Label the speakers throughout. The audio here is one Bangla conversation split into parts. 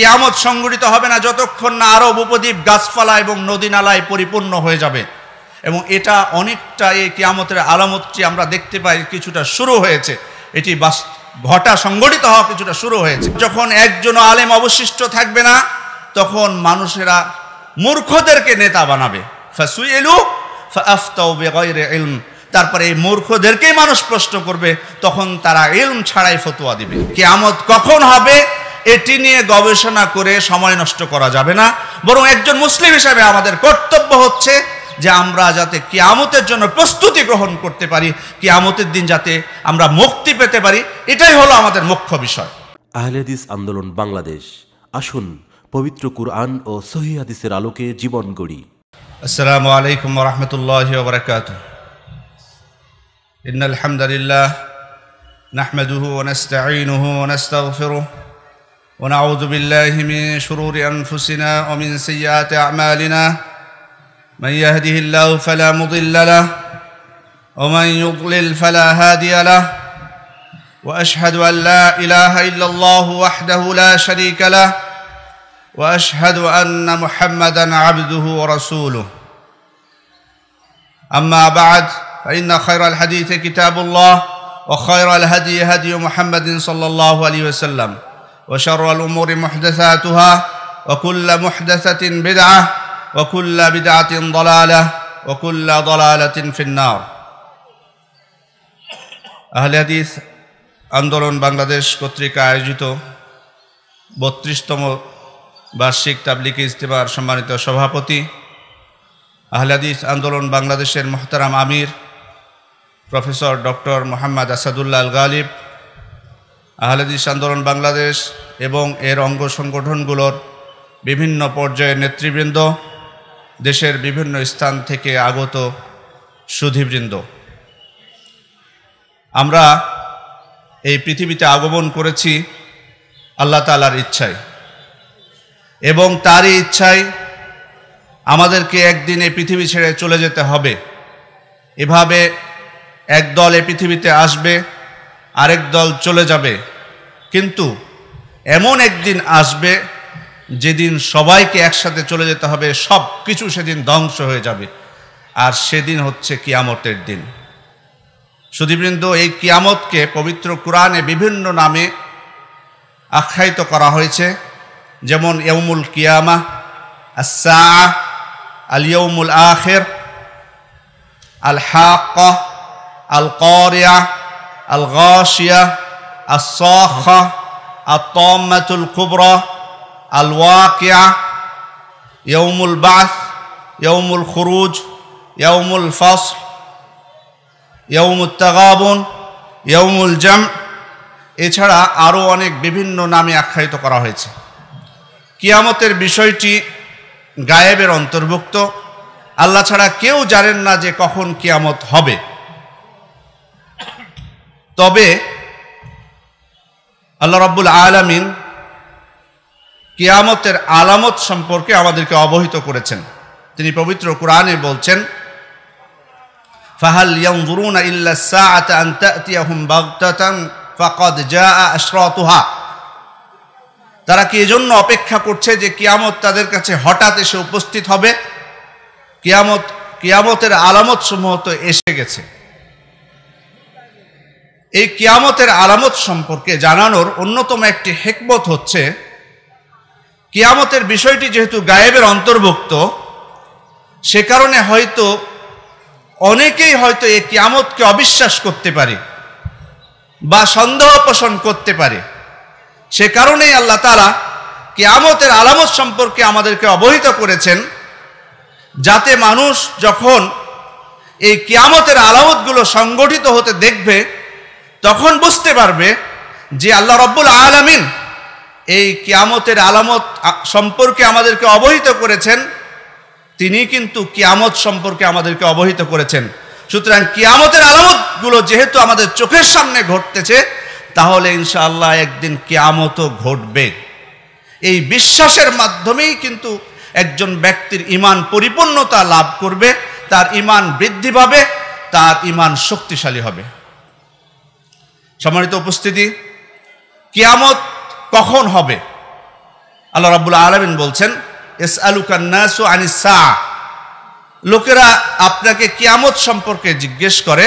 Speaker 1: কেয়ামত সংগঠিত হবে না যতক্ষণ না আরব উপদ্বীপ গাছপালা এবং নদী নালায় পরিপূর্ণ হয়ে যাবে এবং এটা অনেকটা এই কেয়ামতের আলামতটি আমরা দেখতে পাই কিছুটা শুরু হয়েছে এটি বাস ঘটা সংগঠিত হওয়া কিছুটা শুরু হয়েছে যখন একজন আলেম অবশিষ্ট থাকবে না তখন মানুষেরা মূর্খদেরকে নেতা বানাবে এলু তারপরে এই মূর্খদেরকেই মানুষ প্রশ্ন করবে তখন তারা ইলম ছাড়াই ফতোয়া দিবে কেয়ামত কখন হবে এটি নিয়ে গবেষণা করে সময় নষ্ট করা যাবে না বরং একজন মুসলিম হিসাবে আমাদের কর্তব্য হচ্ছে যে আমরা যাতে কিয়ামতের জন্য প্রস্তুতি গ্রহণ করতে পারি কিয়ামতের দিন যাতে আমরা মুক্তি পেতে পারি এটাই হলো আমাদের মুখ্য বিষয় আহলেদিস আন্দোলন বাংলাদেশ আসুন পবিত্র কুরআন ও সহিদিসের আলোকে জীবন গড়ি আসসালামু আলাইকুম রহমতুল্লাহ বরকাত ইন্নাল হামদুলিল্লাহ نحمده ونستعينه ونستغفره ونعوذ بالله من شرور انفسنا ومن سيئات اعمالنا من يهده الله فلا مضل له ومن يضلل فلا هادي له واشهد ان لا اله الا الله وحده لا شريك له واشهد ان محمدا عبده ورسوله اما بعد فان خير الحديث كتاب الله وخير الهدي هدي محمد صلى الله عليه وسلم وشر الأمور محدثاتها وكل محدثة بدعة وكل بدعة ضلالة وكل ضلالة في النار أهل حديث আন্দোলন বাংলাদেশ পত্রিকা আয়োজিত বত্রিশতম বার্ষিক তাবলিক ইজতেমার সম্মানিত সভাপতি আহলাদিস আন্দোলন বাংলাদেশের মোহতারাম আমির প্রফেসর ডক্টর মোহাম্মদ আসাদুল্লাহ গালিব আহলেদিস আন্দোলন বাংলাদেশ এবং এর অঙ্গ সংগঠনগুলোর বিভিন্ন পর্যায়ের নেতৃবৃন্দ দেশের বিভিন্ন স্থান থেকে আগত সুধীবৃন্দ আমরা এই পৃথিবীতে আগমন করেছি আল্লাহ তালার ইচ্ছায় এবং তারই ইচ্ছায় আমাদেরকে একদিন এই পৃথিবী ছেড়ে চলে যেতে হবে এভাবে একদল এ পৃথিবীতে আসবে আরেক দল চলে যাবে কিন্তু এমন একদিন আসবে যেদিন সবাইকে একসাথে চলে যেতে হবে সব কিছু সেদিন ধ্বংস হয়ে যাবে আর সেদিন হচ্ছে কিয়ামতের দিন সুদীবৃন্দ এই কিয়ামতকে পবিত্র কোরআনে বিভিন্ন নামে আখ্যায়িত করা হয়েছে যেমন ইয়মুল কিয়ামা আসা আল ইয়মুল আখের আল হাক আল করিয়া আল গশিয়া আসা আতমাতুল কুবরা আল ওয়াকিয়া ইয়ৌমুল বাস ইয়ৌমুল খুরুজ ইয়ৌমুল ফস ইয়ৌমুল তাগাবন ইয়ৌমুল জাম এছাড়া আরও অনেক বিভিন্ন নামে আখ্যায়িত করা হয়েছে কিয়ামতের বিষয়টি গায়েবের অন্তর্ভুক্ত আল্লাহ ছাড়া কেউ জানেন না যে কখন কিয়ামত হবে তবে আল্লাহ রব্বুল আলামিন কিয়ামতের আলামত সম্পর্কে আমাদেরকে অবহিত করেছেন তিনি পবিত্র কোরআনে বলছেন ফাহাল ইয়ানজুরুন ইল্লা সাআতা আন তা'তিয়াহুম বাগতাতান ফাকাদ জাআ আশরাতুহা তারা কি এজন্য অপেক্ষা করছে যে কিয়ামত তাদের কাছে হঠাৎ এসে উপস্থিত হবে কিয়ামত কিয়ামতের আলামত সমূহ তো এসে গেছে এই কিয়ামতের আলামত সম্পর্কে জানানোর অন্যতম একটি হেকমত হচ্ছে কিয়ামতের বিষয়টি যেহেতু গায়েবের অন্তর্ভুক্ত সে কারণে হয়তো অনেকেই হয়তো এই কিয়ামতকে অবিশ্বাস করতে পারে বা সন্দেহ পোষণ করতে পারে সে কারণেই আল্লাহ তারা কিয়ামতের আলামত সম্পর্কে আমাদেরকে অবহিত করেছেন যাতে মানুষ যখন এই কিয়ামতের আলামতগুলো সংগঠিত হতে দেখবে তখন বুঝতে পারবে যে আল্লাহ রব্বুল আলমিন এই কিয়ামতের আলামত সম্পর্কে আমাদেরকে অবহিত করেছেন তিনি কিন্তু কিয়ামত সম্পর্কে আমাদেরকে অবহিত করেছেন সুতরাং কিয়ামতের আলামতগুলো যেহেতু আমাদের চোখের সামনে ঘটতেছে তাহলে ইনশাআল্লাহ একদিন কিয়ামতও ঘটবে এই বিশ্বাসের মাধ্যমেই কিন্তু একজন ব্যক্তির ইমান পরিপূর্ণতা লাভ করবে তার ইমান বৃদ্ধি পাবে তার ইমান শক্তিশালী হবে সম্মানিত উপস্থিতি কিয়ামত কখন হবে আল্লাহ রাবুল আলমিন বলছেন এস আলু কান্নাসু সা লোকেরা আপনাকে কিয়ামত সম্পর্কে জিজ্ঞেস করে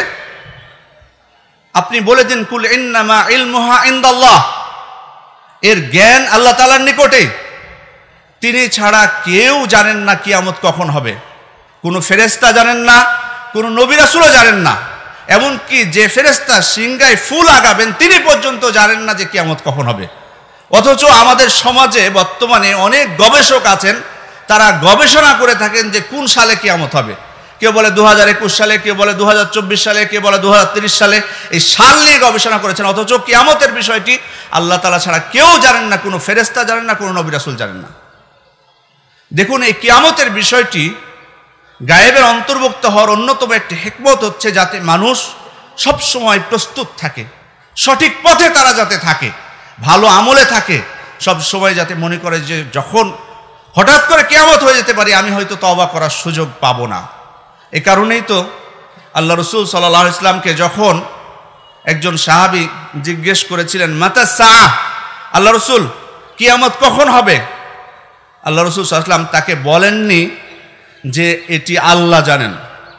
Speaker 1: আপনি বলে দিন কুল ইন্নামা ইলমুহা ইন্দাল্লাহ এর জ্ঞান আল্লাহ তালার নিকটে তিনি ছাড়া কেউ জানেন না কিয়ামত কখন হবে কোনো ফেরেস্তা জানেন না কোনো নবিরাসুলও জানেন না এমনকি যে ফেরেস্তা সিংগায় ফুল আগাবেন তিনি পর্যন্ত জানেন না যে কিয়ামত কখন হবে অথচ আমাদের সমাজে বর্তমানে অনেক গবেষক আছেন তারা গবেষণা করে থাকেন যে কোন সালে কিয়ামত হবে কেউ বলে দু হাজার একুশ সালে কেউ বলে দু হাজার চব্বিশ সালে কেউ বলে দু হাজার তিরিশ সালে এই সাল নিয়ে গবেষণা করেছেন অথচ কেয়ামতের বিষয়টি আল্লাহ তালা ছাড়া কেউ জানেন না কোনো ফেরেস্তা জানেন না কোনো নবিরাসুল জানেন না দেখুন এই কেয়ামতের বিষয়টি গায়েবের অন্তর্ভুক্ত হওয়ার অন্যতম একটি হেকমত হচ্ছে যাতে মানুষ সবসময় প্রস্তুত থাকে সঠিক পথে তারা যাতে থাকে ভালো আমলে থাকে সব সময় যাতে মনে করে যে যখন হঠাৎ করে কেয়ামত হয়ে যেতে পারি আমি হয়তো তবা করার সুযোগ পাব না এ কারণেই তো আল্লাহ রসুল সাল্লাহ ইসলামকে যখন একজন সাহাবি জিজ্ঞেস করেছিলেন মাতা সাহ আল্লাহ রসুল কিয়ামত কখন হবে আল্লাহ রসুল সাল্লাম তাকে বলেননি যে এটি আল্লাহ জানেন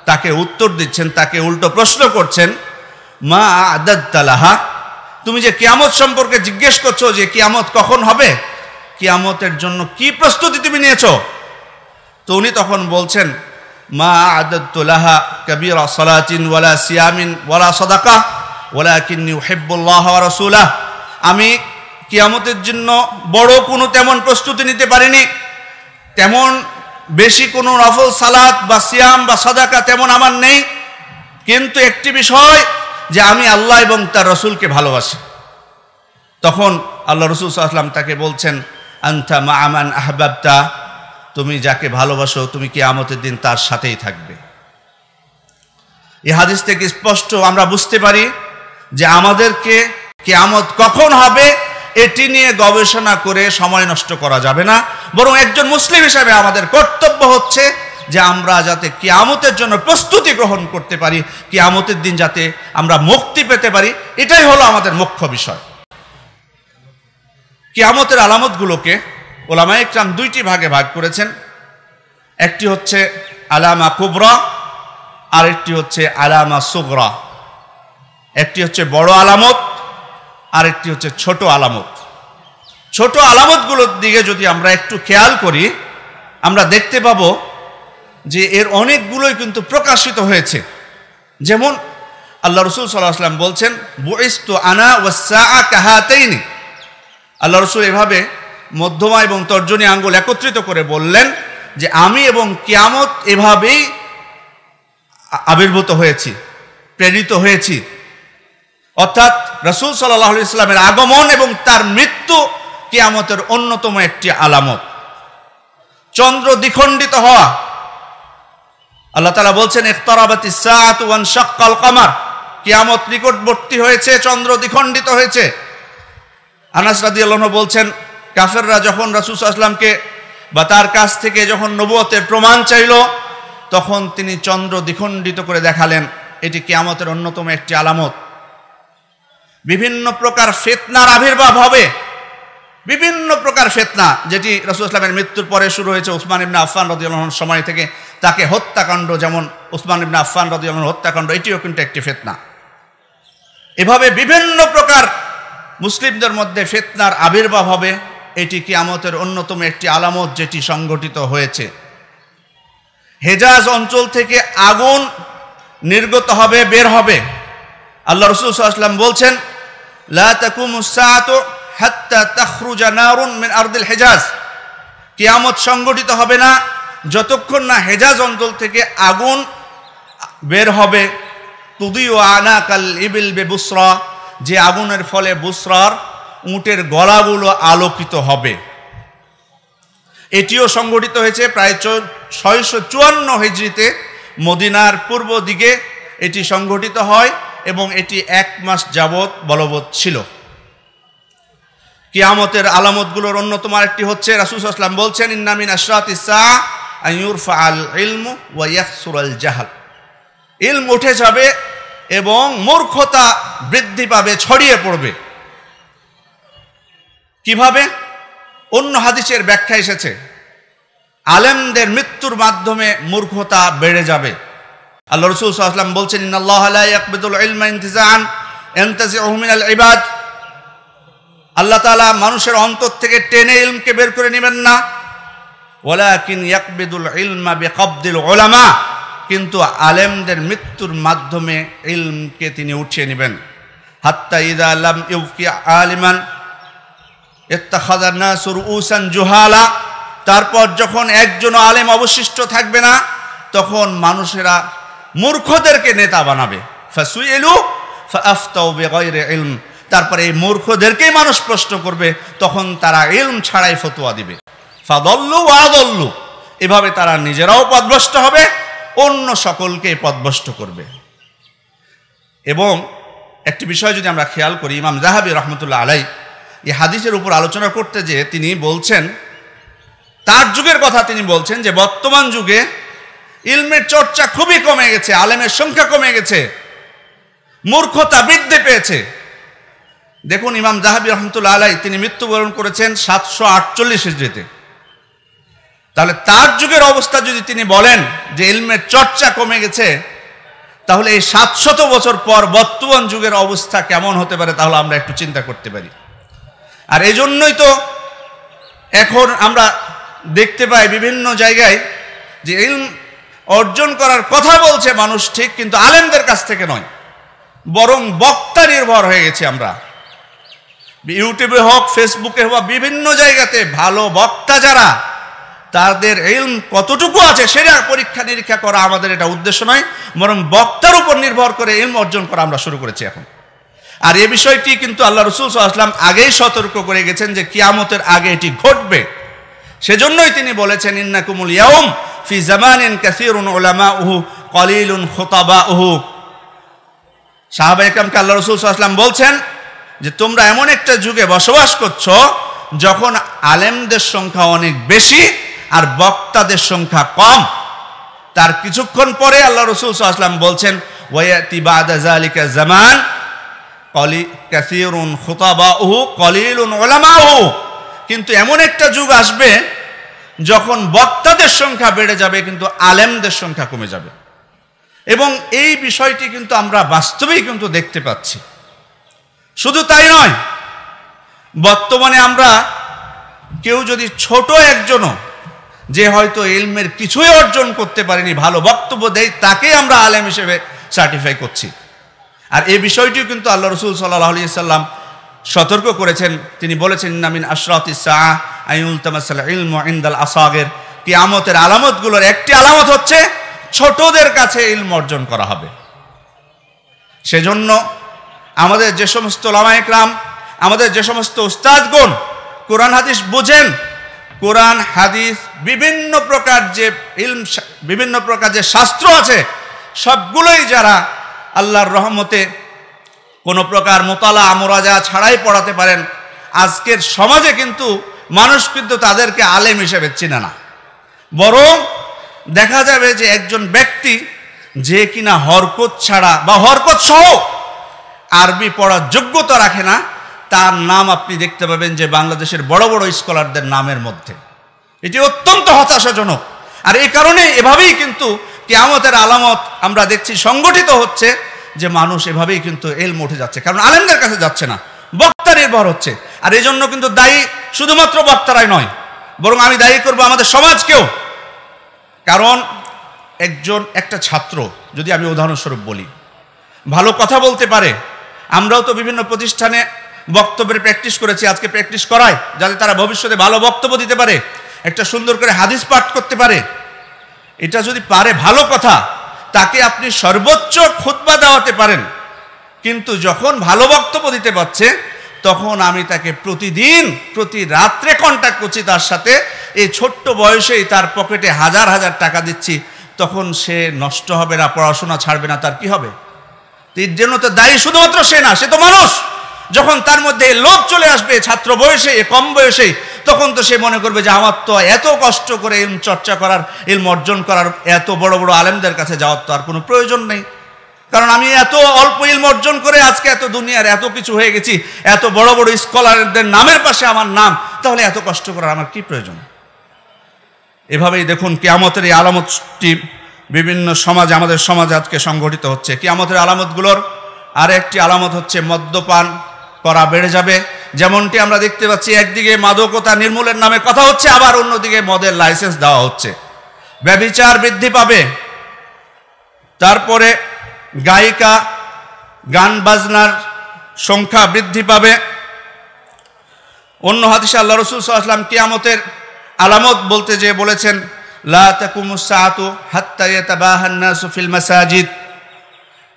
Speaker 1: তাকে উত্তর দিচ্ছেন তাকে উল্টো প্রশ্ন করছেন মা আদালাহা তুমি যে কিয়ামত সম্পর্কে জিজ্ঞেস করছো যে কিয়ামত কখন হবে কিয়ামতের জন্য কি প্রস্তুতি তুমি নিয়েছ তো উনি তখন বলছেন মা আদালাহা কবির সলাচিন ওয়ালা সিয়ামিন ওয়ালা সদাকা ওলা কিন্নি হেব্বুল্লাহ রসুলাহ আমি কিয়ামতের জন্য বড় কোনো তেমন প্রস্তুতি নিতে পারিনি তেমন বেশি কোনো নফল সালাত বা সিয়াম বা সাদাকা তেমন আমার নেই কিন্তু একটি বিষয় যে আমি আল্লাহ এবং তার রসুলকে ভালোবাসি তখন আল্লাহ রসুল সাল্লাম তাকে বলছেন আন্থা মা আমান আহবাবতা তুমি যাকে ভালোবাসো তুমি কি আমতের দিন তার সাথেই থাকবে এ হাদিস থেকে স্পষ্ট আমরা বুঝতে পারি যে আমাদেরকে কেয়ামত কখন হবে এটি নিয়ে গবেষণা করে সময় নষ্ট করা যাবে না বরং একজন মুসলিম হিসাবে আমাদের কর্তব্য হচ্ছে যে আমরা যাতে কিয়ামতের জন্য প্রস্তুতি গ্রহণ করতে পারি কিয়ামতের দিন যাতে আমরা মুক্তি পেতে পারি এটাই হলো আমাদের মুখ্য বিষয় কিয়ামতের আলামতগুলোকে ওলামা ইকরাম দুইটি ভাগে ভাগ করেছেন একটি হচ্ছে আলামা কুবরা আরেকটি হচ্ছে আলামা সুগরা একটি হচ্ছে বড় আলামত আরেকটি হচ্ছে ছোট আলামত ছোট আলামতগুলোর দিকে যদি আমরা একটু খেয়াল করি আমরা দেখতে পাব যে এর অনেকগুলোই কিন্তু প্রকাশিত হয়েছে যেমন আল্লাহ রসুল সাল্লাহাম বলছেন বইস্তু আনা ওয়াসা কাহাতেইনি আল্লাহ রসুল এভাবে মধ্যমা এবং তর্জনী আঙ্গুল একত্রিত করে বললেন যে আমি এবং কিয়ামত এভাবেই আবির্ভূত হয়েছি প্রেরিত হয়েছি অর্থাৎ রসুল সাল্লাহ ইসলামের আগমন এবং তার মৃত্যু কিয়ামতের অন্যতম একটি আলামত চন্দ্র দ্বিখণ্ডিত হওয়া আল্লাহ তালা বলছেন ইফতারাবাতি সাত ওয়ান শাক্কাল কামার কিয়ামত নিকটবর্তী হয়েছে চন্দ্র দ্বিখণ্ডিত হয়েছে আনাস রাদি আল্লাহ বলছেন কাফেররা যখন রাসুল আসলামকে বা তার কাছ থেকে যখন নবুয়তের প্রমাণ চাইল তখন তিনি চন্দ্র দ্বিখণ্ডিত করে দেখালেন এটি কিয়ামতের অন্যতম একটি আলামত বিভিন্ন প্রকার ফেতনার আবির্ভাব হবে বিভিন্ন প্রকার ফেতনা যেটি রসুল ইসলামের মৃত্যুর পরে শুরু হয়েছে উসমান ইবনা আফান রদিউল্লাহর সময় থেকে তাকে হত্যাকাণ্ড যেমন উসমান ইবনা আফান রদিউল্লাহর হত্যাকাণ্ড এটিও কিন্তু একটি ফেতনা এভাবে বিভিন্ন প্রকার মুসলিমদের মধ্যে ফেতনার আবির্ভাব হবে এটি কিয়ামতের অন্যতম একটি আলামত যেটি সংগঠিত হয়েছে হেজাজ অঞ্চল থেকে আগুন নির্গত হবে বের হবে আল্লাহ রসুল সাল্লাম বলছেন লা তাকুমু সাআতু হাত্তা তাখরুজা নারুন মিন আরদিল হেজাজ কিয়ামত সংগঠিত হবে না যতক্ষণ না হেজাজ অঞ্চল থেকে আগুন বের হবে তুদিও আনা কাল ইবিল বে বুসরা যে আগুনের ফলে বুসরার উঁটের গলাগুলো আলোকিত হবে এটিও সংগঠিত হয়েছে প্রায় ছয়শো চুয়ান্ন হেজরিতে মদিনার পূর্ব দিকে এটি সংগঠিত হয় এবং এটি এক মাস যাবৎ বলবৎ ছিল কিয়ামতের আলামতগুলোর অন্যতম একটি হচ্ছে রাসুসাল্লাম বলছেন ইন্নামিন আশরাত ইসা আইউরফা আল ইলম ওয়াইয়াসুর আল জাহাল ইলম উঠে যাবে এবং মূর্খতা বৃদ্ধি পাবে ছড়িয়ে পড়বে কিভাবে অন্য হাদিসের ব্যাখ্যা এসেছে আলেমদের মৃত্যুর মাধ্যমে মূর্খতা বেড়ে যাবে আল্লাহ রসুল আসলাম বলছেন আল্লাহ আল ইবাদ তালা মানুষের অন্তর থেকে টেনে ইলমকে বের করে নেবেন না ইলমা ওলামা কিন্তু আলেমদের মৃত্যুর মাধ্যমে ইলমকে তিনি উঠিয়ে নেবেন হাত্তা ইদা আলাম নাসুর উসান তারপর যখন একজন আলেম অবশিষ্ট থাকবে না তখন মানুষেরা মূর্খদেরকে নেতা বানাবে তারপরে এই মূর্খদেরকেই মানুষ প্রশ্ন করবে তখন তারা ইলম ছাড়াই ফতোয়া দিবে ফাদল্লু ওয়াদল্লু এভাবে তারা নিজেরাও পদভস্ত হবে অন্য সকলকে পদভ্রষ্ট করবে এবং একটি বিষয় যদি আমরা খেয়াল করি ইমাম জাহাবি রহমতুল্লাহ আলাই এই হাদিসের উপর আলোচনা করতে যে তিনি বলছেন তার যুগের কথা তিনি বলছেন যে বর্তমান যুগে ইলমের চর্চা খুবই কমে গেছে আলেমের সংখ্যা কমে গেছে মূর্খতা বৃদ্ধি পেয়েছে দেখুন ইমাম জাহাবি রহমতুল্লাহ আলাই তিনি মৃত্যুবরণ করেছেন সাতশো আটচল্লিশ হিজড়িতে তাহলে তার যুগের অবস্থা যদি তিনি বলেন যে ইলমের চর্চা কমে গেছে তাহলে এই সাতশত বছর পর বর্তমান যুগের অবস্থা কেমন হতে পারে তাহলে আমরা একটু চিন্তা করতে পারি আর এই জন্যই তো এখন আমরা দেখতে পাই বিভিন্ন জায়গায় যে ইলম অর্জন করার কথা বলছে মানুষ ঠিক কিন্তু আলেমদের কাছ থেকে নয় বরং বক্তা নির্ভর হয়ে গেছি আমরা ইউটিউবে হোক ফেসবুকে হোক বিভিন্ন জায়গাতে ভালো বক্তা যারা তাদের এলম কতটুকু আছে সেটা পরীক্ষা নিরীক্ষা করা আমাদের এটা উদ্দেশ্য নয় বরং বক্তার উপর নির্ভর করে এলম অর্জন করা আমরা শুরু করেছি এখন আর এ বিষয়টি কিন্তু আল্লাহ রসুল সাল্লাম আগেই সতর্ক করে গেছেন যে কিয়ামতের আগে এটি ঘটবে সেজন্যই তিনি বলেছেন কুমুল ইয়াউম ফি জামানিন ক্যাসিরুন ওলামা উহু কলিলুন খোতাবা উহু সাহাবা একরামকে আল্লাহ রসুল সাল্লাম বলছেন যে তোমরা এমন একটা যুগে বসবাস করছো যখন আলেমদের সংখ্যা অনেক বেশি আর বক্তাদের সংখ্যা কম তার কিছুক্ষণ পরে আল্লাহ রসুল সাল্লাম বলছেন ওয়াতি বাদালিকা জামান কলি খোতাবা উহু কলিলুন উহু কিন্তু এমন একটা যুগ আসবে যখন বক্তাদের সংখ্যা বেড়ে যাবে কিন্তু আলেমদের সংখ্যা কমে যাবে এবং এই বিষয়টি কিন্তু আমরা বাস্তবেই কিন্তু দেখতে পাচ্ছি শুধু তাই নয় বর্তমানে আমরা কেউ যদি ছোট একজনও যে হয়তো এলমের কিছুই অর্জন করতে পারেনি ভালো বক্তব্য দেয় তাকে আমরা আলেম হিসেবে সার্টিফাই করছি আর এই বিষয়টিও কিন্তু আল্লাহ রসুল সাল্লাহ আলিয়া সাল্লাম সতর্ক করেছেন তিনি বলেছেন নামিন আশরাত ইসাহ আইউল তামাসাল ইলম ইন্দাল আসাগের আলামতগুলোর একটি আলামত হচ্ছে ছোটদের কাছে ইলম অর্জন করা হবে সেজন্য আমাদের যে সমস্ত লামায়করাম আমাদের যে সমস্ত উস্তাদগণ কোরআন হাদিস বুঝেন কোরআন হাদিস বিভিন্ন প্রকার যে ইলম বিভিন্ন প্রকার যে শাস্ত্র আছে সবগুলোই যারা আল্লাহর রহমতে কোনো প্রকার মোতালা আমরাজা ছাড়াই পড়াতে পারেন আজকের সমাজে কিন্তু মানুষ কিন্তু তাদেরকে আলেম হিসেবে চিনে না বরং দেখা যাবে যে একজন ব্যক্তি যে কিনা হরকত ছাড়া বা হরকত সহ আরবি পড়ার যোগ্যতা রাখে না তার নাম আপনি দেখতে পাবেন যে বাংলাদেশের বড় বড় স্কলারদের নামের মধ্যে এটি অত্যন্ত হতাশাজনক আর এই কারণে এভাবেই কিন্তু কেয়ামতের আলামত আমরা দেখছি সংগঠিত হচ্ছে যে মানুষ এভাবেই কিন্তু এল মোটে যাচ্ছে কারণ আলেমদের কাছে যাচ্ছে না বক্তা নির্ভর হচ্ছে আর এই জন্য কিন্তু দায়ী শুধুমাত্র বক্তারাই নয় বরং আমি দায়ী করব আমাদের সমাজকেও কারণ একজন একটা ছাত্র যদি আমি উদাহরণস্বরূপ বলি ভালো কথা বলতে পারে আমরাও তো বিভিন্ন প্রতিষ্ঠানে বক্তব্যের প্র্যাকটিস করেছি আজকে প্র্যাকটিস করায় যাতে তারা ভবিষ্যতে ভালো বক্তব্য দিতে পারে একটা সুন্দর করে হাদিস পাঠ করতে পারে এটা যদি পারে ভালো কথা তাকে আপনি সর্বোচ্চ খুতবা দেওয়াতে পারেন কিন্তু যখন ভালো বক্তব্য দিতে পারছে তখন আমি তাকে প্রতিদিন প্রতি রাত্রে কন্ট্যাক্ট করছি তার সাথে এই ছোট্ট বয়সেই তার পকেটে হাজার হাজার টাকা দিচ্ছি তখন সে নষ্ট হবে না পড়াশোনা ছাড়বে না তার কি হবে তীর জন্য তো দায়ী শুধুমাত্র সে না সে তো মানুষ যখন তার মধ্যে লোভ চলে আসবে ছাত্র বয়সে কম বয়সে তখন তো সে মনে করবে যে আমার তো এত কষ্ট করে ইলম চর্চা করার ইলম অর্জন করার এত বড় বড় আলেমদের কাছে যাওয়ার তো আর কোনো প্রয়োজন নেই কারণ আমি এত অল্প ইলম অর্জন করে আজকে এত দুনিয়ার এত কিছু হয়ে গেছি এত বড় বড় স্কলারদের নামের পাশে আমার নাম তাহলে এত কষ্ট করার আমার কি প্রয়োজন এভাবেই দেখুন কেয়ামতের এই আলামতটি বিভিন্ন সমাজ আমাদের সমাজ আজকে সংগঠিত হচ্ছে কেয়ামতের আলামতগুলোর আর একটি আলামত হচ্ছে মদ্যপান করা বেড়ে যাবে যেমনটি আমরা দেখতে পাচ্ছি একদিকে মাদকতা নির্মূলের নামে কথা হচ্ছে আবার অন্যদিকে মদের লাইসেন্স দেওয়া হচ্ছে ব্যবিচার বৃদ্ধি পাবে তারপরে গায়িকা গান বাজনার সংখ্যা বৃদ্ধি পাবে অন্য হাদিসে আল্লাহ রসুল সাল্লাম কিয়ামতের আলামত বলতে যে বলেছেন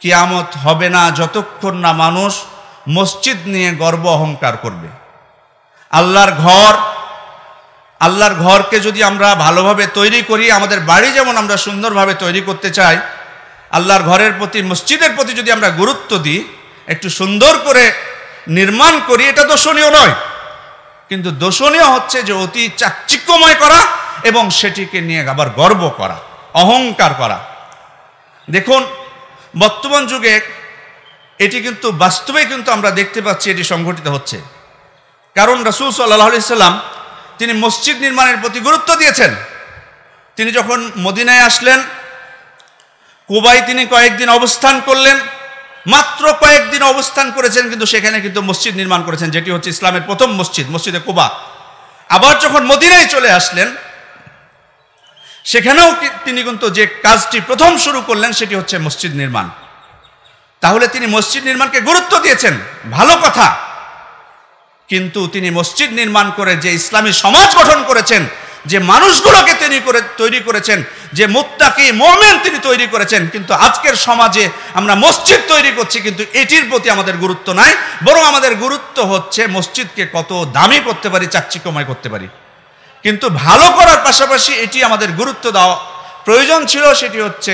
Speaker 1: কিয়ামত হবে না যতক্ষণ না মানুষ মসজিদ নিয়ে গর্ব অহংকার করবে আল্লাহর ঘর আল্লাহর ঘরকে যদি আমরা ভালোভাবে তৈরি করি আমাদের বাড়ি যেমন আমরা সুন্দরভাবে তৈরি করতে চাই আল্লাহর ঘরের প্রতি মসজিদের প্রতি যদি আমরা গুরুত্ব দিই একটু সুন্দর করে নির্মাণ করি এটা দোষণীয় নয় কিন্তু দোষণীয় হচ্ছে যে অতি চাকচিক্যময় করা এবং সেটিকে নিয়ে আবার গর্ব করা অহংকার করা দেখুন বর্তমান যুগে এটি কিন্তু বাস্তবে কিন্তু আমরা দেখতে পাচ্ছি এটি সংঘটিত হচ্ছে কারণ রসুল সাল্লাহ সাল্লাম তিনি মসজিদ নির্মাণের প্রতি গুরুত্ব দিয়েছেন তিনি যখন মদিনায় আসলেন কুবাই তিনি কয়েকদিন অবস্থান করলেন মাত্র কয়েকদিন অবস্থান করেছেন কিন্তু সেখানে কিন্তু মসজিদ নির্মাণ করেছেন যেটি হচ্ছে ইসলামের প্রথম মসজিদ মসজিদে কুবা আবার যখন মদিনায় চলে আসলেন সেখানেও তিনি কিন্তু যে কাজটি প্রথম শুরু করলেন সেটি হচ্ছে মসজিদ নির্মাণ তাহলে তিনি মসজিদ নির্মাণকে গুরুত্ব দিয়েছেন ভালো কথা কিন্তু তিনি মসজিদ নির্মাণ করে যে ইসলামী সমাজ গঠন করেছেন যে মানুষগুলোকে তিনি করে তৈরি করেছেন যে মুত্তাকি মোমেন তিনি তৈরি করেছেন কিন্তু আজকের সমাজে আমরা মসজিদ তৈরি করছি কিন্তু এটির প্রতি আমাদের গুরুত্ব নাই বরং আমাদের গুরুত্ব হচ্ছে মসজিদকে কত দামি করতে পারি চাকচিকময় করতে পারি কিন্তু ভালো করার পাশাপাশি এটি আমাদের গুরুত্ব দেওয়া প্রয়োজন ছিল সেটি হচ্ছে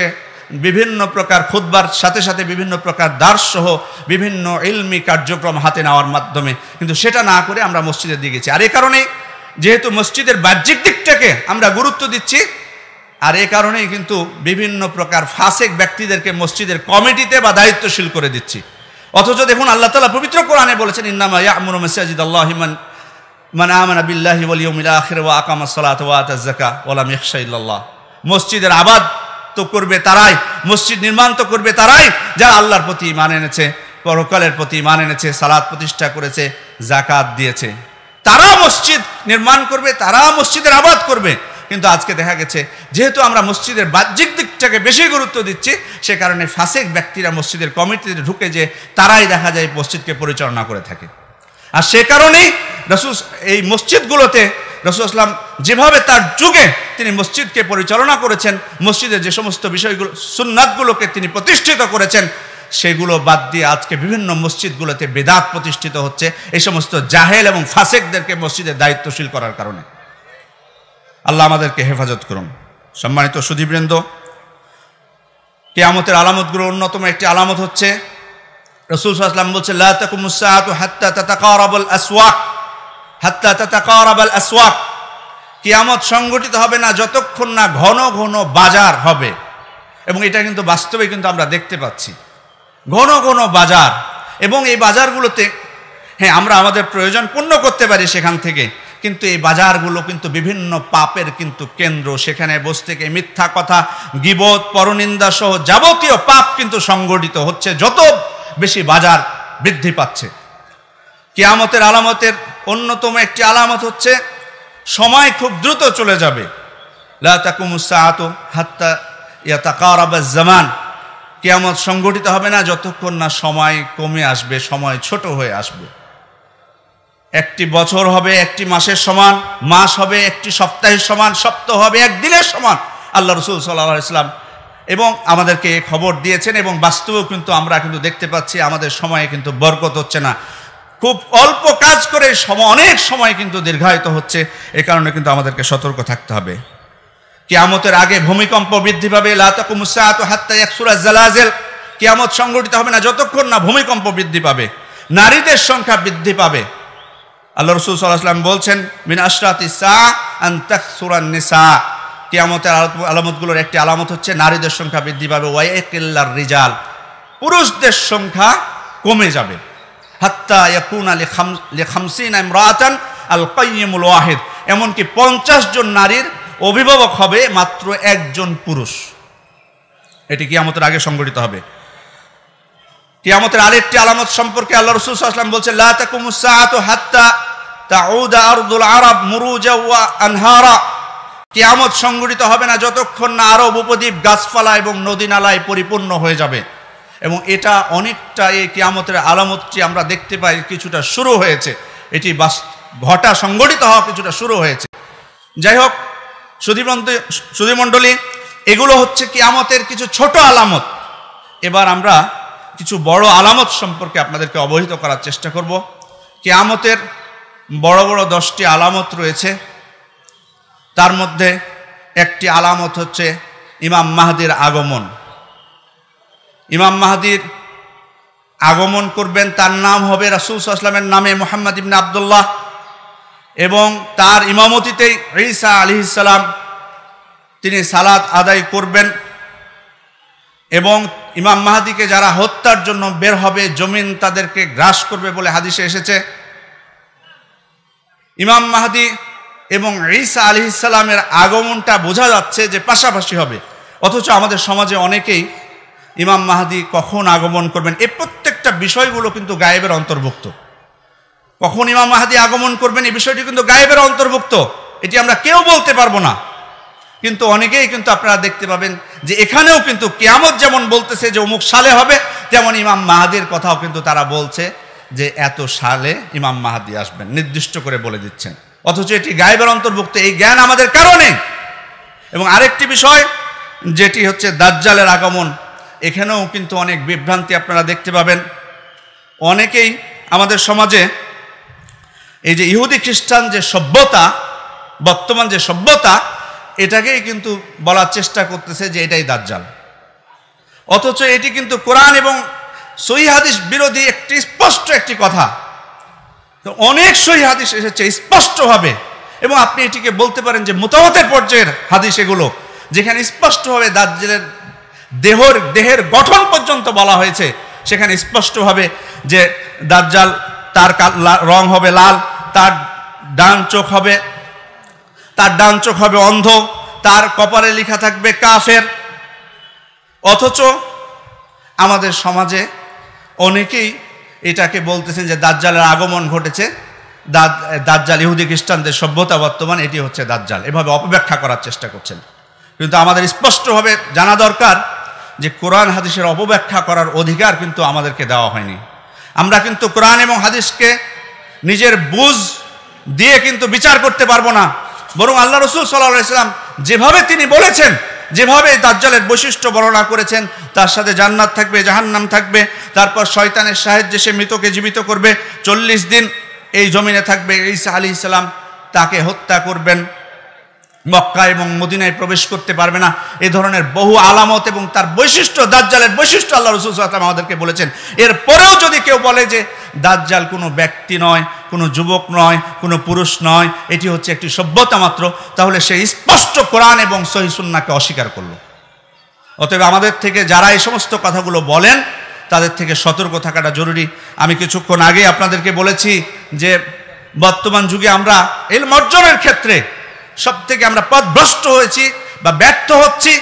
Speaker 1: বিভিন্ন প্রকার খুদ্বার সাথে সাথে বিভিন্ন প্রকার দার্সহ বিভিন্ন ইলমি কার্যক্রম হাতে নেওয়ার মাধ্যমে কিন্তু সেটা না করে আমরা মসজিদের দিকে গেছি আর এ কারণে যেহেতু মসজিদের বাহ্যিক দিকটাকে আমরা গুরুত্ব দিচ্ছি আর এ কারণেই কিন্তু বিভিন্ন প্রকার ফাসেক ব্যক্তিদেরকে মসজিদের কমিটিতে বা দায়িত্বশীল করে দিচ্ছি অথচ দেখুন আল্লাহ তালা পবিত্র কোরআনে বলেছেন ইন্নামা ইয়ামুর মসজিদ মানে আমানা ওয়া সালাত মসজিদের আবাদ তো করবে তারাই মসজিদ নির্মাণ তো করবে তারাই যারা আল্লাহর প্রতি মানে এনেছে পরকালের প্রতি মানে এনেছে সালাদ প্রতিষ্ঠা করেছে জাকাত দিয়েছে তারা মসজিদ নির্মাণ করবে তারা মসজিদের আবাদ করবে কিন্তু আজকে দেখা গেছে যেহেতু আমরা মসজিদের বাহ্যিক দিকটাকে বেশি গুরুত্ব দিচ্ছি সে কারণে ফাঁসেক ব্যক্তিরা মসজিদের কমিটিতে ঢুকে যে তারাই দেখা যায় মসজিদকে পরিচালনা করে থাকে আর সে কারণেই রসুস এই মসজিদগুলোতে রসুলাম যেভাবে তার যুগে তিনি মসজিদকে পরিচালনা করেছেন মসজিদে যে সমস্ত বিষয়গুলো সুন্নাতগুলোকে তিনি প্রতিষ্ঠিত করেছেন সেগুলো বাদ দিয়ে আজকে বিভিন্ন মসজিদগুলোতে বেদাত প্রতিষ্ঠিত হচ্ছে এই সমস্ত জাহেল এবং ফাসেকদেরকে মসজিদে দায়িত্বশীল করার কারণে আল্লাহ আমাদেরকে হেফাজত করুন সম্মানিত সুধীবৃন্দ কেয়ামতের আলামতগুলো অন্যতম একটি আলামত হচ্ছে রসুল সাল্লাম বলছে লাতাকুমুসাহাত হাত্তা তাতাকারাবুল আসওয়াক কিয়ামত সংগঠিত হবে না যতক্ষণ না ঘন ঘন বাজার হবে এবং এটা কিন্তু বাস্তবে কিন্তু আমরা দেখতে পাচ্ছি ঘন ঘন বাজার এবং এই বাজারগুলোতে হ্যাঁ আমরা আমাদের প্রয়োজন পূর্ণ করতে পারি সেখান থেকে কিন্তু এই বাজারগুলো কিন্তু বিভিন্ন পাপের কিন্তু কেন্দ্র সেখানে বস থেকে মিথ্যা কথা গিবত পরনিন্দা সহ যাবতীয় পাপ কিন্তু সংগঠিত হচ্ছে যত বেশি বাজার বৃদ্ধি পাচ্ছে কিয়ামতের আলামতের অন্যতম একটি আলামত হচ্ছে সময় খুব দ্রুত চলে যাবে জামান কেয়ামত সংগঠিত হবে না যতক্ষণ না সময় কমে আসবে সময় ছোট হয়ে আসবে একটি বছর হবে একটি মাসের সমান মাস হবে একটি সপ্তাহের সমান সপ্তাহ হবে একদিনের সমান আল্লাহ রসুল সাল্লাহ ইসলাম এবং আমাদেরকে খবর দিয়েছেন এবং বাস্তবেও কিন্তু আমরা কিন্তু দেখতে পাচ্ছি আমাদের সময়ে কিন্তু বরকত হচ্ছে না খুব অল্প কাজ করে সময় অনেক সময় কিন্তু দীর্ঘায়িত হচ্ছে এ কারণে কিন্তু আমাদেরকে সতর্ক থাকতে হবে কিয়ামতের আগে ভূমিকম্প বৃদ্ধি পাবে লাতাকুমুসাহাত হাত্তা জালাজেল কিয়ামত সংগঠিত হবে না যতক্ষণ না ভূমিকম্প বৃদ্ধি পাবে নারীদের সংখ্যা বৃদ্ধি পাবে আল্লাহ রসুল সাল্লাহাম বলছেন মিন আশরাত ইসা কেয়ামতের কিয়ামতের আলামতগুলোর একটি আলামত হচ্ছে নারীদের সংখ্যা বৃদ্ধি পাবে ওয়াই রিজাল পুরুষদের সংখ্যা কমে যাবে হাত্তা ইয়াকুন আলী খামসিন ইমরাতান আল কাইমুল ওয়াহেদ এমনকি পঞ্চাশ জন নারীর অভিভাবক হবে মাত্র একজন পুরুষ এটি কিয়ামতের আগে সংগঠিত হবে কিয়ামতের আরেকটি আলামত সম্পর্কে আল্লাহ রসুল আসলাম বলছে হাত্তা তাউদা আরদুল আরব মুরুজা ওয়া আনহারা কিয়ামত সংগঠিত হবে না যতক্ষণ না আরব উপদ্বীপ গাছপালা এবং নদী নালায় পরিপূর্ণ হয়ে যাবে এবং এটা অনেকটা এই কেয়ামতের আলামতটি আমরা দেখতে পাই কিছুটা শুরু হয়েছে এটি বাস ঘটা সংগঠিত হওয়া কিছুটা শুরু হয়েছে যাই হোক সুধীমন্ত সুধীমণ্ডলী এগুলো হচ্ছে কেয়ামতের কিছু ছোট আলামত এবার আমরা কিছু বড় আলামত সম্পর্কে আপনাদেরকে অবহিত করার চেষ্টা করব কেয়ামতের বড় বড় দশটি আলামত রয়েছে তার মধ্যে একটি আলামত হচ্ছে ইমাম মাহাদির আগমন ইমাম মাহাদির আগমন করবেন তার নাম হবে রাসুল আসলামের নামে মোহাম্মদ ইবনে আবদুল্লাহ এবং তার ইমামতিতেই ঈসা আলি ইসালাম তিনি সালাত আদায় করবেন এবং ইমাম মাহাদিকে যারা হত্যার জন্য বের হবে জমিন তাদেরকে গ্রাস করবে বলে হাদিসে এসেছে ইমাম মাহাদি এবং ঈসা আলি ইসালামের আগমনটা বোঝা যাচ্ছে যে পাশাপাশি হবে অথচ আমাদের সমাজে অনেকেই ইমাম মাহাদি কখন আগমন করবেন এ প্রত্যেকটা বিষয়গুলো কিন্তু গায়েবের অন্তর্ভুক্ত কখন ইমাম মাহাদি আগমন করবেন এই বিষয়টি কিন্তু গায়েবের অন্তর্ভুক্ত এটি আমরা কেউ বলতে পারবো না কিন্তু অনেকেই কিন্তু আপনারা দেখতে পাবেন যে এখানেও কিন্তু কেয়ামত যেমন বলতেছে যে অমুক সালে হবে তেমন ইমাম মাহাদির কথাও কিন্তু তারা বলছে যে এত সালে ইমাম মাহাদি আসবেন নির্দিষ্ট করে বলে দিচ্ছেন অথচ এটি গায়েবের অন্তর্ভুক্ত এই জ্ঞান আমাদের কারণে এবং আরেকটি বিষয় যেটি হচ্ছে দাজ্জালের আগমন এখানেও কিন্তু অনেক বিভ্রান্তি আপনারা দেখতে পাবেন অনেকেই আমাদের সমাজে এই যে ইহুদি খ্রিস্টান যে সভ্যতা বর্তমান যে সভ্যতা এটাকেই কিন্তু বলার চেষ্টা করতেছে যে এটাই দাজ্জাল অথচ এটি কিন্তু কোরআন এবং সহি হাদিস বিরোধী একটি স্পষ্ট একটি কথা অনেক সহি হাদিস এসেছে স্পষ্টভাবে এবং আপনি এটিকে বলতে পারেন যে মোতামতের পর্যায়ের হাদিস এগুলো যেখানে স্পষ্টভাবে দার্জিলের দেহর দেহের গঠন পর্যন্ত বলা হয়েছে সেখানে স্পষ্টভাবে যে দাজ্জাল তার রং হবে লাল তার ডান চোখ হবে তার ডান চোখ হবে অন্ধ তার কপালে লেখা থাকবে কাফের অথচ আমাদের সমাজে অনেকেই এটাকে বলতেছেন যে দাজ্জালের আগমন ঘটেছে দাজ্জাল ইহুদি খ্রিস্টানদের সভ্যতা বর্তমান এটি হচ্ছে দাজ্জাল এভাবে অপব্যাখ্যা করার চেষ্টা করছেন কিন্তু আমাদের স্পষ্টভাবে জানা দরকার যে কোরআন হাদিসের অপব্যাখ্যা করার অধিকার কিন্তু আমাদেরকে দেওয়া হয়নি আমরা কিন্তু কোরআন এবং হাদিসকে নিজের বুঝ দিয়ে কিন্তু বিচার করতে পারবো না বরং আল্লাহ রসুল সাল্লাহ ইসলাম যেভাবে তিনি বলেছেন যেভাবে দাজ্জালের বৈশিষ্ট্য বর্ণনা করেছেন তার সাথে জান্নাত থাকবে জাহান্নাম থাকবে তারপর শয়তানের সাহায্যে সে মৃতকে জীবিত করবে চল্লিশ দিন এই জমিনে থাকবে ইসা আলি ইসলাম তাকে হত্যা করবেন মক্কা এবং মদিনায় প্রবেশ করতে পারবে না এ ধরনের বহু আলামত এবং তার বৈশিষ্ট্য দাজ্জালের বৈশিষ্ট্য আল্লাহ রসুল সাল্লাম আমাদেরকে বলেছেন এরপরেও যদি কেউ বলে যে দাজ্জাল কোনো ব্যক্তি নয় কোনো যুবক নয় কোনো পুরুষ নয় এটি হচ্ছে একটি সভ্যতা মাত্র তাহলে সে স্পষ্ট কোরআন এবং সহিসুন্নাকে অস্বীকার করলো অতএব আমাদের থেকে যারা এই সমস্ত কথাগুলো বলেন তাদের থেকে সতর্ক থাকাটা জরুরি আমি কিছুক্ষণ আগে আপনাদেরকে বলেছি যে বর্তমান যুগে আমরা এল মর্জনের ক্ষেত্রে সব থেকে আমরা পথভ্রষ্ট হয়েছি বা ব্যর্থ হচ্ছি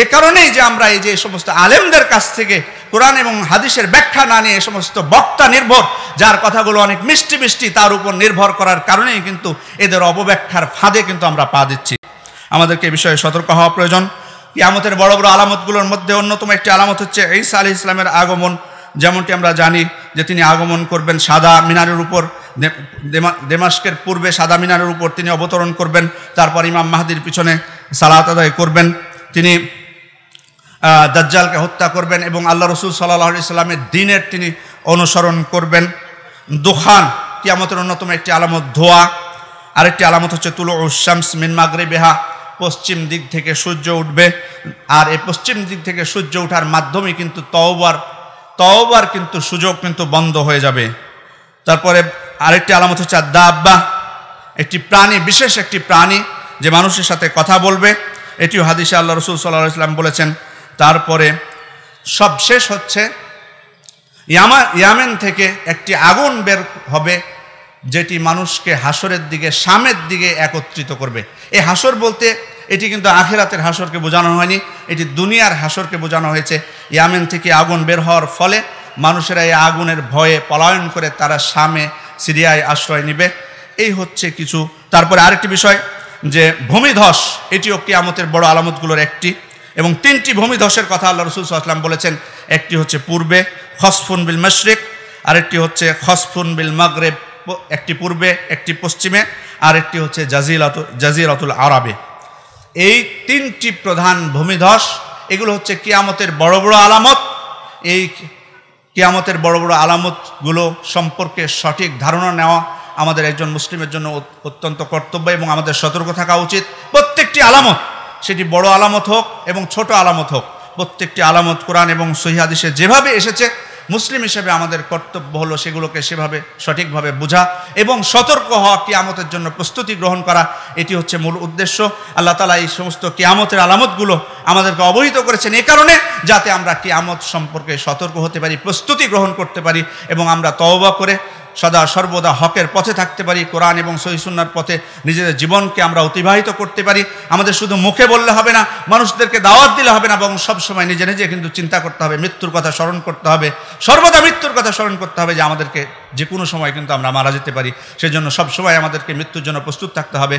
Speaker 1: এ কারণেই যে আমরা এই যে সমস্ত আলেমদের কাছ থেকে কোরআন এবং হাদিসের ব্যাখ্যা না নিয়ে সমস্ত বক্তা নির্ভর যার কথাগুলো অনেক মিষ্টি মিষ্টি তার উপর নির্ভর করার কারণেই কিন্তু এদের অবব্যাখ্যার ফাঁদে কিন্তু আমরা পা দিচ্ছি আমাদেরকে এ বিষয়ে সতর্ক হওয়া প্রয়োজন ইয়ামতের বড় বড় আলামতগুলোর মধ্যে অন্যতম একটি আলামত হচ্ছে ঈসা আলি ইসলামের আগমন যেমনটি আমরা জানি যে তিনি আগমন করবেন সাদা মিনারের উপর দেমাস্কের পূর্বে সাদা মিনারের উপর তিনি অবতরণ করবেন তারপর ইমাম মাহাদির পিছনে সালাত আদায় করবেন তিনি দাজ্জালকে হত্যা করবেন এবং আল্লাহ রসুল সাল্লাহ ইসলামের দিনের তিনি অনুসরণ করবেন দোখান কিয়ামতের অন্যতম একটি আলামত ধোয়া আরেকটি আলামত হচ্ছে তুলো উশামস মিনমাগরে বেহা পশ্চিম দিক থেকে সূর্য উঠবে আর এই পশ্চিম দিক থেকে সূর্য ওঠার মাধ্যমে কিন্তু তওবার তওবার কিন্তু সুযোগ কিন্তু বন্ধ হয়ে যাবে তারপরে আরেকটি আলামত হচ্ছে দাব্বা একটি প্রাণী বিশেষ একটি প্রাণী যে মানুষের সাথে কথা বলবে এটিও হাদিসে আল্লাহ রসুল সাল্লাহ ইসলাম বলেছেন তারপরে সব শেষ হচ্ছে ইয়ামা ইয়ামেন থেকে একটি আগুন বের হবে যেটি মানুষকে হাসরের দিকে সামের দিকে একত্রিত করবে এই হাসর বলতে এটি কিন্তু আখেরাতের হাসরকে বোঝানো হয়নি এটি দুনিয়ার হাসরকে বোঝানো হয়েছে ইয়ামেন থেকে আগুন বের হওয়ার ফলে মানুষেরা এই আগুনের ভয়ে পলায়ন করে তারা সামে সিরিয়ায় আশ্রয় নিবে এই হচ্ছে কিছু তারপরে আরেকটি বিষয় যে ভূমিধস এটিও আমতের বড় আলামতগুলোর একটি এবং তিনটি ভূমিধসের কথা আল্লাহ রসুল সাল্লাম বলেছেন একটি হচ্ছে পূর্বে খসফুন বিল মশরিক আরেকটি হচ্ছে খসফুন বিল মাগরেব একটি পূর্বে একটি পশ্চিমে আরেকটি হচ্ছে জাজিরাত জাজিরাতুল আরবে এই তিনটি প্রধান ভূমিধস এগুলো হচ্ছে কিয়ামতের বড় বড় আলামত এই কিয়ামতের বড় বড় আলামতগুলো সম্পর্কে সঠিক ধারণা নেওয়া আমাদের একজন মুসলিমের জন্য অত্যন্ত কর্তব্য এবং আমাদের সতর্ক থাকা উচিত প্রত্যেকটি আলামত সেটি বড় আলামত হোক এবং ছোট আলামত হোক প্রত্যেকটি আলামত কোরআন এবং সহিহাদিসে যেভাবে এসেছে মুসলিম হিসেবে আমাদের কর্তব্য হলো সেগুলোকে সেভাবে সঠিকভাবে বোঝা এবং সতর্ক হওয়া কিয়ামতের জন্য প্রস্তুতি গ্রহণ করা এটি হচ্ছে মূল উদ্দেশ্য আল্লাহ তালা এই সমস্ত কিয়ামতের আলামতগুলো আমাদেরকে অবহিত করেছেন এ কারণে যাতে আমরা কিয়ামত সম্পর্কে সতর্ক হতে পারি প্রস্তুতি গ্রহণ করতে পারি এবং আমরা তওবা করে সদা সর্বদা হকের পথে থাকতে পারি কোরআন এবং সহিসুন্নার পথে নিজেদের জীবনকে আমরা অতিবাহিত করতে পারি আমাদের শুধু মুখে বললে হবে না মানুষদেরকে দাওয়াত দিলে হবে না এবং সবসময় নিজে নিজে কিন্তু চিন্তা করতে হবে মৃত্যুর কথা স্মরণ করতে হবে সর্বদা মৃত্যুর কথা স্মরণ করতে হবে যে আমাদেরকে যে কোনো সময় কিন্তু আমরা মারা যেতে পারি সেজন্য সবসময় আমাদেরকে মৃত্যুর জন্য প্রস্তুত থাকতে হবে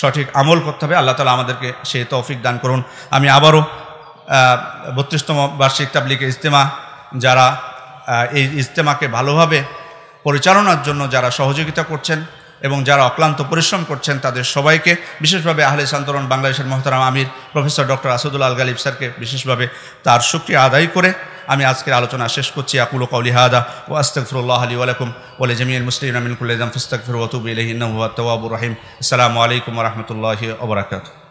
Speaker 1: সঠিক আমল করতে হবে আল্লাহ তালা আমাদেরকে সে তৌফিক দান করুন আমি আবারও বত্রিশতম বার্ষিক তাবলিক ইজতেমা যারা এই ইজতেমাকে ভালোভাবে পরিচালনার জন্য যারা সহযোগিতা করছেন এবং যারা অক্লান্ত পরিশ্রম করছেন তাদের সবাইকে বিশেষভাবে আহলে সান্তরণ বাংলাদেশের মহতারাম আমির প্রফেসর ডক্টর আসাদুল আল গালিব স্যারকে বিশেষভাবে তার সুক্রিয়া আদায় করে আমি আজকের আলোচনা শেষ করছি আকুল কাউলি হাদা ও আস্তকফরুল্লাহ আলী আলাইকুম ওলে জমিউল মুসলিম আমিন কুল্লাম ফুস্তাকফির ওতুব ইহিন্ন ওয়াত রহিম আসসালামু আলাইকুম রহমতুল্লাহ ওবরাকাতু